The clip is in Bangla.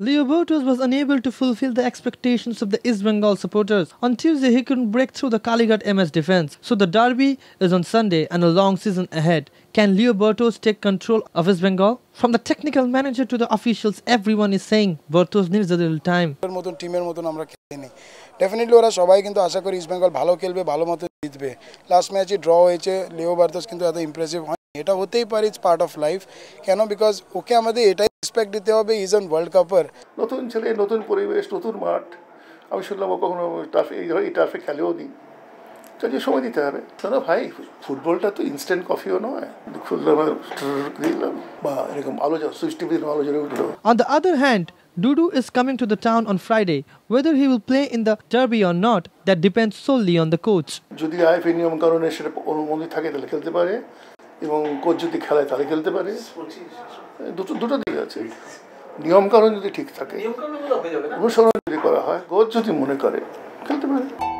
Leo Bertos was unable to fulfill the expectations of the East Bengal supporters. On Tuesday, he couldn't break through the Kalighat MS defense. So the derby is on Sunday and a long season ahead. Can Leo Bertos take control of East Bengal? From the technical manager to the officials, everyone is saying Bertos needs a little time. Definitely, ওরা সবাই কিন্তু আশা করি ইস্ট বেঙ্গল ভালো খেলবে ভালো মতো জিতবে লাস্ট ম্যাচে ড্র হয়েছে লিও বার্তস কিন্তু এত ইমপ্রেসিভ এটা হতেই পারে ইটস পার্ট অফ লাইফ কেন বিকজ ওকে আমাদের এটাই রেসপেক্ট দিতে হবে ইজ অন ওয়ার্ল্ড কাপার নতুন ছেলে নতুন পরিবেশ নতুন মাঠ আমি শুনলাম ও কখনো টাফে এই টাফে খেলেও নি যদি সময় দিতে হবে দাদা ভাই ফুটবলটা তো ইনস্ট্যান্ট কফিও নয় খুললাম দিলাম বা এরকম আলো সুইচ টিভি আলো জ্বলে উঠলো on the other hand Dudu is coming to the town on Friday. Whether he will play in the derby or not, that depends solely on the coach. যদি আইএফএ নিয়ম কারণে সেটা অনুমতি থাকে তাহলে খেলতে পারে এবং কোচ যদি খেলায় তাহলে খেলতে পারে দুটো দুটো দিক আছে নিয়মকানুন যদি ঠিক থাকে অনুসরণ যদি করা হয় কোচ যদি মনে করে খেলতে পারে